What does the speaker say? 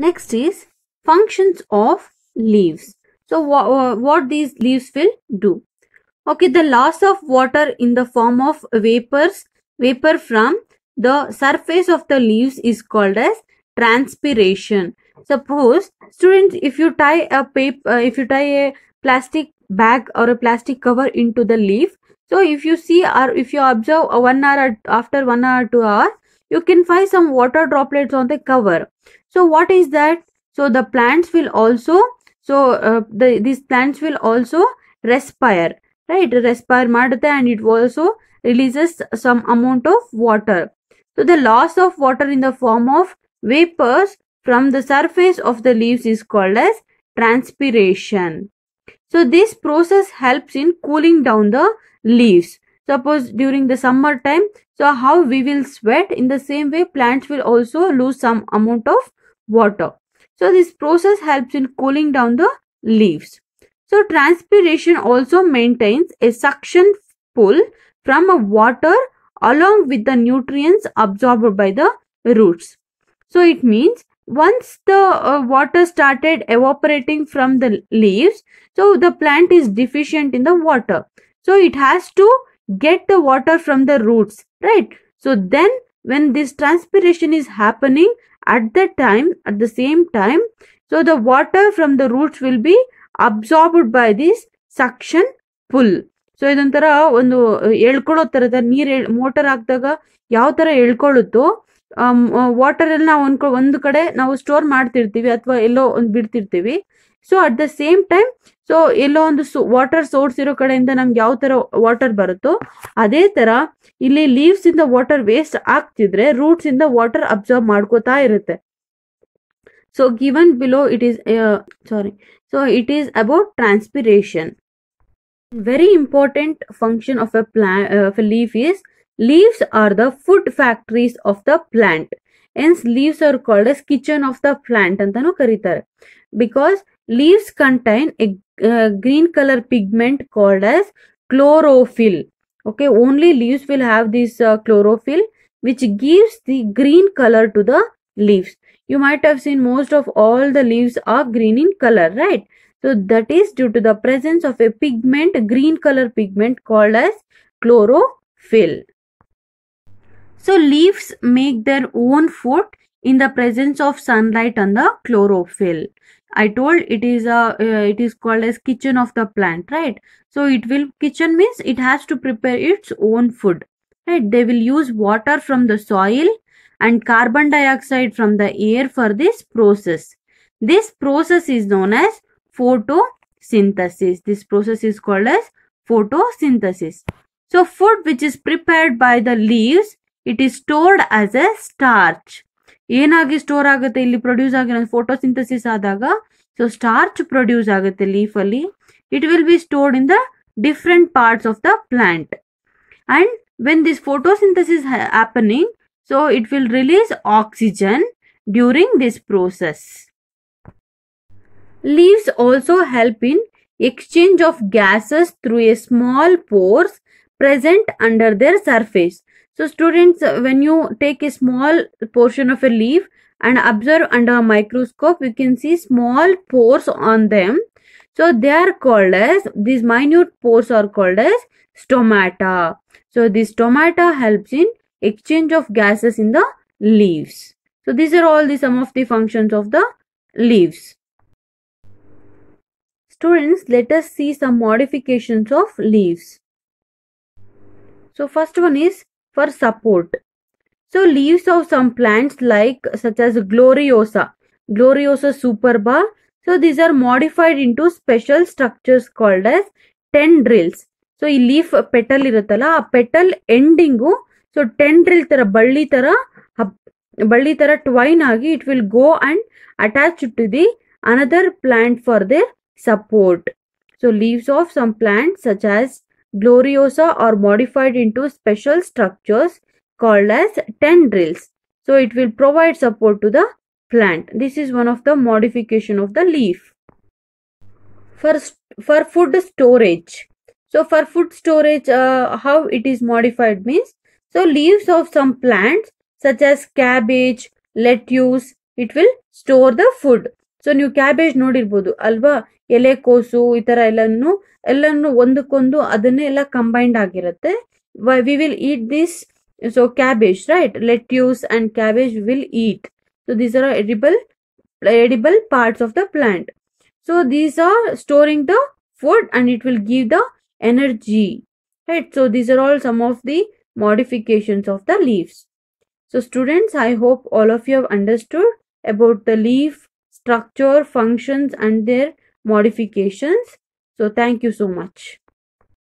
Next is functions of leaves. So what these leaves will do? Okay, the loss of water in the form of vapors, vapor from the surface of the leaves is called as transpiration. Suppose students, if you tie a paper, uh, if you tie a plastic bag or a plastic cover into the leaf, so if you see or if you observe one hour after one hour two hour, you can find some water droplets on the cover so what is that so the plants will also so uh, the, these plants will also respire right respire ಮಾಡುತ್ತೆ and it also releases some amount of water so the loss of water in the form of vapors from the surface of the leaves is called as transpiration so this process helps in cooling down the leaves suppose during the summer time so how we will sweat in the same way plants will also lose some amount of water so this process helps in cooling down the leaves so transpiration also maintains a suction pull from water along with the nutrients absorbed by the roots so it means once the uh, water started evaporating from the leaves so the plant is deficient in the water so it has to get the water from the roots, right? So then when this transpiration is happening at the time, at the same time, so the water from the roots will be absorbed by this suction pull so ಇದೊಂಥರ ಒಂದು ಎಳ್ಕೊಳ್ಳೋ ಥರದ ನೀರು motor ಹಾಕಿದಾಗ ಯಾವ ಥರ ಎಳ್ಕೊಳ್ಳುತ್ತೋ water ಎಲ್ಲ ನಾವು ಒಂದು ಕಡೆ ನಾವು ಸ್ಟೋರ್ ಮಾಡ್ತಿರ್ತೀವಿ ಅಥವಾ ಎಲ್ಲೋ ಒಂದು ಬಿಡ್ತಿರ್ತೀವಿ so at the same time so ಎಲ್ಲೋ ಒಂದು ವಾಟರ್ ಸೋರ್ಸ್ ಇರೋ ಕಡೆಯಿಂದ ನಮ್ಗೆ ಯಾವ ತರ ವಾಟರ್ ಬರುತ್ತೋ ಅದೇ ತರ ಇಲ್ಲಿ ಲೀವ್ಸ್ ಇಂದ ವಾಟರ್ ವೇಸ್ಟ್ ಆಗ್ತಿದ್ರೆ ರೂಟ್ಸ್ ಇಂದ ವಾಟರ್ ಅಬ್ಸರ್ವ್ ಮಾಡ್ಕೋತಾ ಇರುತ್ತೆ so given below it is sorry so it is about transpiration very important function of a ಪ್ಲಾ of a leaf is Leaves are the food factories of the plant. Hence, leaves are called as kitchen of the plant because leaves contain a uh, green color pigment called as chlorophyll. Okay, only leaves will have this uh, chlorophyll which gives the green color to the leaves. You might have seen most of all the leaves are green in color, right? So that is due to the presence of a pigment, green color pigment called as chlorophyll. So leaves make their own food in the presence of sunlight and the chlorophyll. I told it is a uh, it is called as kitchen of the plant, right? So it will kitchen means it has to prepare its own food, right? They will use water from the soil and carbon dioxide from the air for this process. This process is known as photosynthesis. This process is called as photosynthesis. So food which is prepared by the leaves it is stored as a starch ಏನಾಗಿ store ಆಗುತ್ತೆ ಇಲ್ಲಿ produce ಆಗಿರೋ photosynthesis ಆದಾಗ so starch produce ಆಗುತ್ತೆ leaf ಅಲ್ಲಿ it will be stored in the different parts of the plant and when this photosynthesis happening so it will release oxygen during this process Leaves also help in exchange of gases through a small pores present under their surface. So students, uh, when you take a small portion of a leaf and observe under a microscope, you can see small pores on them. So they are called as, these minute pores are called as stomata. So this stomata helps in exchange of gases in the leaves. So these are all the some of the functions of the leaves. Students, let us see some modifications of leaves. So first one is for support. So leaves of some plants like such as Gloriosa, Gloriosa superba. So these are modified into special structures called as tendrils. So leaf petal irathala, a petal ending. So tendril tara balli tara, balli tara twine agi, it will go and attach to the another plant for their support. So leaves of some plants such as gloriosa are modified into special structures called as tendrils. So it will provide support to the plant. This is one of the modification of the leaf. First, for food storage. So for food storage, uh, how it is modified means, so leaves of some plants such as cabbage, lettuce, it will store the food. So ನೀವು cabbage ನೋಡಿರ್ಬೋದು ಅಲ್ವಾ ಎಲೆಕೋಸು ಈ ತರ ಎಲ್ಲಾನು ಎಲ್ಲಾನು ಒಂದಕ್ಕೊಂದು ಅದನ್ನೇ ಎಲ್ಲ combined ಆಗಿರುತ್ತೆ we will eat this so cabbage right lettuce and cabbage will eat so these are edible edible parts of the plant. So these are storing the food and it will give the energy. Right. So these are all some of the modifications of the leaves. So students, I hope all of you have understood about the leaf structure, functions and their modifications. So thank you so much.